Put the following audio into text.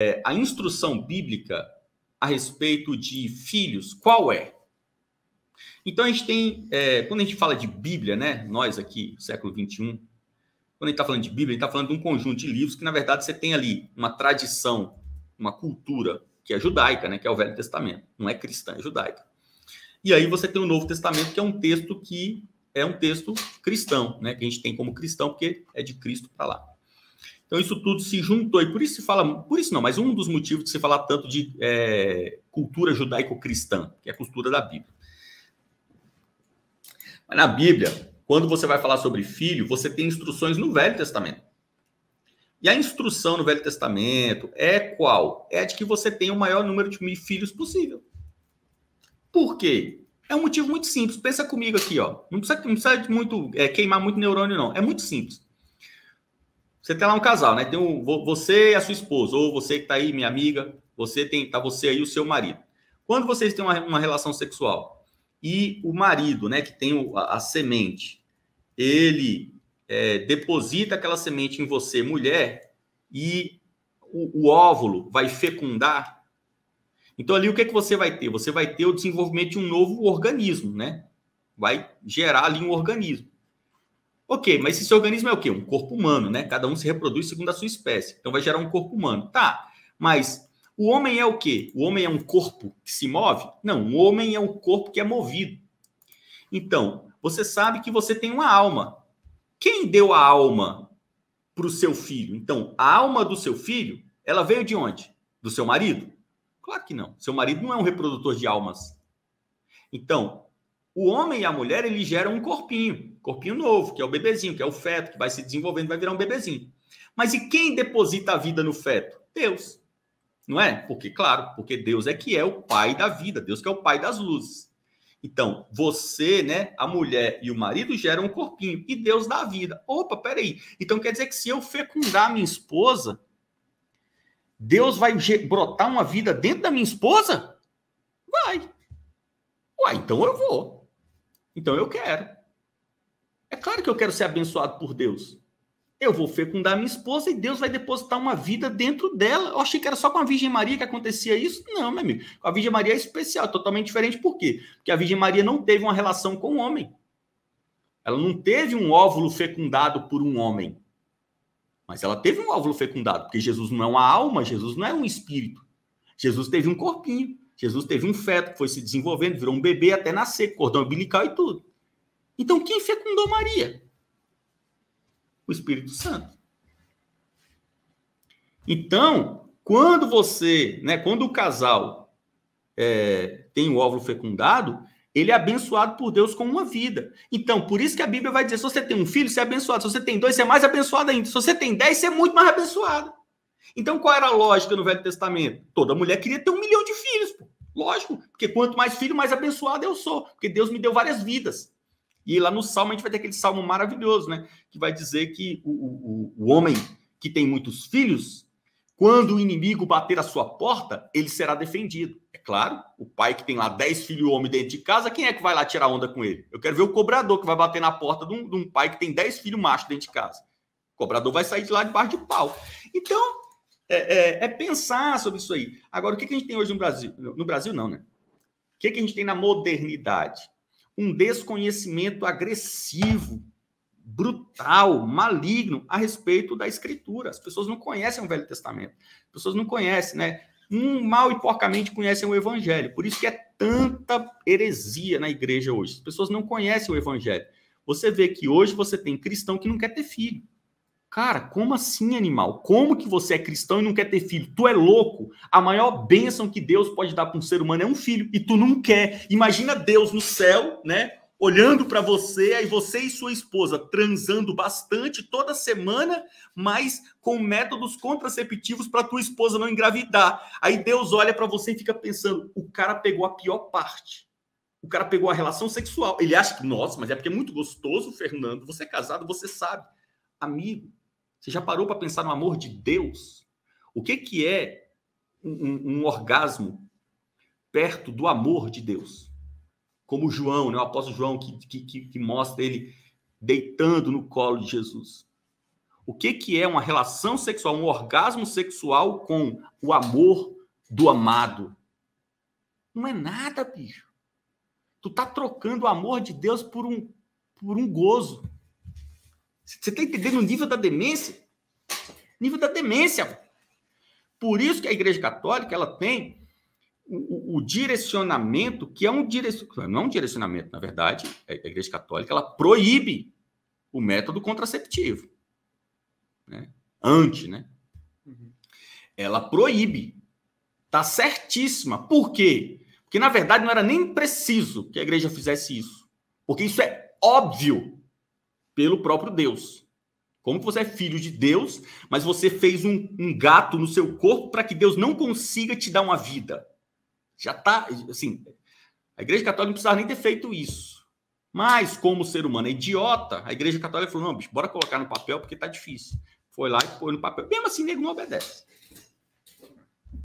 é, a instrução bíblica a respeito de filhos, qual é? Então a gente tem, é, quando a gente fala de Bíblia, né? Nós aqui, século 21, quando a gente está falando de Bíblia, a gente está falando de um conjunto de livros que, na verdade, você tem ali uma tradição, uma cultura que é judaica, né? Que é o Velho Testamento, não é cristã, é judaica. E aí você tem o Novo Testamento, que é um texto que é um texto cristão, né? Que a gente tem como cristão, porque é de Cristo para lá. Então, isso tudo se juntou, e por isso se fala, por isso não, mas um dos motivos de se falar tanto de é, cultura judaico-cristã, que é a cultura da Bíblia. Mas na Bíblia, quando você vai falar sobre filho, você tem instruções no Velho Testamento. E a instrução no Velho Testamento é qual? É de que você tenha o maior número de filhos possível. Por quê? É um motivo muito simples. Pensa comigo aqui, ó. Não precisa, não precisa muito, é, queimar muito neurônio, não. É muito simples. Você tem lá um casal, né? Tem um, você e a sua esposa, ou você que está aí, minha amiga, você tem, tá você aí, o seu marido. Quando vocês têm uma, uma relação sexual e o marido, né, que tem o, a, a, semente, ele é, deposita aquela semente em você, mulher, e o, o, óvulo vai fecundar. Então, ali, o que, é que você vai ter? Você vai ter o desenvolvimento de um novo organismo, né? Vai gerar ali um organismo. Ok, mas esse organismo é o quê? Um corpo humano, né? Cada um se reproduz segundo a sua espécie. Então vai gerar um corpo humano. Tá, mas o homem é o quê? O homem é um corpo que se move? Não, o homem é um corpo que é movido. Então, você sabe que você tem uma alma. Quem deu a alma para o seu filho? Então, a alma do seu filho, ela veio de onde? Do seu marido? Claro que não. Seu marido não é um reprodutor de almas. Então, o homem e a mulher, eles geram um corpinho, corpinho novo, que é o bebezinho, que é o feto, que vai se desenvolvendo, vai virar um bebezinho. Mas e quem deposita a vida no feto? Deus. Não é? Porque, claro, porque Deus é que é o pai da vida, Deus que é o pai das luzes. Então, você, né, a mulher e o marido geram um corpinho e Deus dá a vida. Opa, peraí. Então quer dizer que se eu fecundar minha esposa, Deus vai brotar uma vida dentro da minha esposa? Vai. Uai, então eu vou. Então eu quero. É claro que eu quero ser abençoado por Deus. Eu vou fecundar minha esposa e Deus vai depositar uma vida dentro dela. Eu achei que era só com a Virgem Maria que acontecia isso. Não, meu amigo. a Virgem Maria é especial, é totalmente diferente. Por quê? Porque a Virgem Maria não teve uma relação com o homem. Ela não teve um óvulo fecundado por um homem. Mas ela teve um óvulo fecundado, porque Jesus não é uma alma, Jesus não é um espírito. Jesus teve um corpinho. Jesus teve um feto que foi se desenvolvendo, virou um bebê até nascer, cordão umbilical e tudo. Então, quem fecundou Maria? O Espírito Santo. Então, quando você, né, quando o casal é, tem o óvulo fecundado, ele é abençoado por Deus com uma vida. Então, por isso que a Bíblia vai dizer: se você tem um filho, você é abençoado. Se você tem dois, você é mais abençoado ainda. Se você tem dez, você é muito mais abençoado. Então, qual era a lógica no Velho Testamento? Toda mulher queria ter um milhão de Lógico, porque quanto mais filho, mais abençoado eu sou, porque Deus me deu várias vidas. E lá no Salmo a gente vai ter aquele salmo maravilhoso, né? Que vai dizer que o, o, o homem que tem muitos filhos, quando o inimigo bater a sua porta, ele será defendido. É claro, o pai que tem lá 10 filhos homem dentro de casa, quem é que vai lá tirar onda com ele? Eu quero ver o cobrador que vai bater na porta de um, de um pai que tem 10 filhos macho dentro de casa. O cobrador vai sair de lá debaixo de pau. Então, é, é, é, pensar sobre isso aí. Agora, o que, que a gente tem hoje no Brasil? No Brasil, não, né? O que, que a gente tem na modernidade? Um desconhecimento agressivo, brutal, maligno a respeito da Escritura. As pessoas não conhecem o Velho Testamento. As pessoas não conhecem, né? Um mal e porcamente conhecem o Evangelho. Por isso que é tanta heresia na igreja hoje. As pessoas não conhecem o Evangelho. Você vê que hoje você tem cristão que não quer ter filho. Cara, como assim, animal? Como que você é cristão e não quer ter filho? Tu é louco? A maior bênção que Deus pode dar para um ser humano é um filho e tu não quer. Imagina Deus no céu, né? Olhando para você, aí você e sua esposa transando bastante toda semana, mas com métodos contraceptivos para tua esposa não engravidar. Aí Deus olha para você e fica pensando: o cara pegou a pior parte. O cara pegou a relação sexual. Ele acha que, nossa, mas é porque é muito gostoso, Fernando. Você é casado, você sabe. Amigo, você já parou para pensar no amor de Deus? O que, que é um, um, orgasmo perto do amor de Deus? Como João, né? o apóstolo João, que, que, que mostra ele deitando no colo de Jesus. O que, que é uma relação sexual, um orgasmo sexual com o amor do amado? Não é nada, bicho. Tu tá trocando o amor de Deus por um, por um gozo. Você está entendendo o nível da demência? Nível da demência. Por isso que a Igreja Católica ela tem o, o, o direcionamento, que é um direcionamento, não é um direcionamento, na verdade, a Igreja Católica ela proíbe o método contraceptivo. Né? né? Uhum. Ela proíbe. Tá certíssima. Por quê? Porque, na verdade, não era nem preciso que a igreja fizesse isso. Porque isso é óbvio pelo próprio Deus. Como você é filho de Deus, mas você fez um, um gato no seu corpo para que Deus não consiga te dar uma vida. Já está, assim, a Igreja Católica não precisava nem ter feito isso. Mas, como o ser humano é idiota, a Igreja Católica falou: não, bicho, bora colocar no papel porque tá difícil. Foi lá e foi no papel. Mesmo assim, nego não obedece.